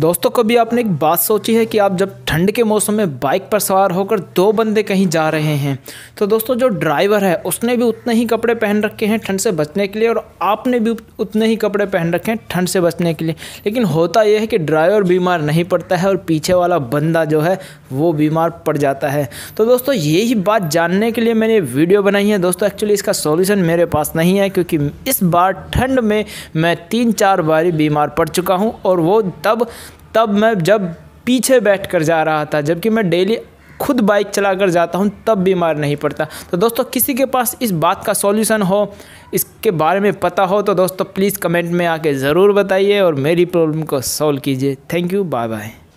दोस्तों कभी आपने एक बात सोची है कि आप जब ठंड के मौसम में बाइक पर सवार होकर दो बंदे कहीं जा रहे हैं तो दोस्तों जो ड्राइवर है उसने भी उतने ही कपड़े पहन रखे हैं ठंड से बचने के लिए और आपने भी उतने ही कपड़े पहन रखे हैं ठंड से बचने के लिए लेकिन होता यह है कि ड्राइवर बीमार नहीं पड़ता है और पीछे वाला बंदा जो है वो बीमार पड़ जाता है तो दोस्तों यही बात जानने के लिए मैंने वीडियो बनाई है दोस्तों एक्चुअली इसका सोल्यूशन मेरे पास नहीं है क्योंकि इस बार ठंड में मैं तीन चार बारी बीमार पड़ चुका हूँ और वो तब तब मैं जब पीछे बैठ कर जा रहा था जबकि मैं डेली खुद बाइक चला कर जाता हूँ तब बीमार नहीं पड़ता तो दोस्तों किसी के पास इस बात का सॉल्यूशन हो इसके बारे में पता हो तो दोस्तों प्लीज़ कमेंट में आके ज़रूर बताइए और मेरी प्रॉब्लम को सॉल्व कीजिए थैंक यू बाय बाय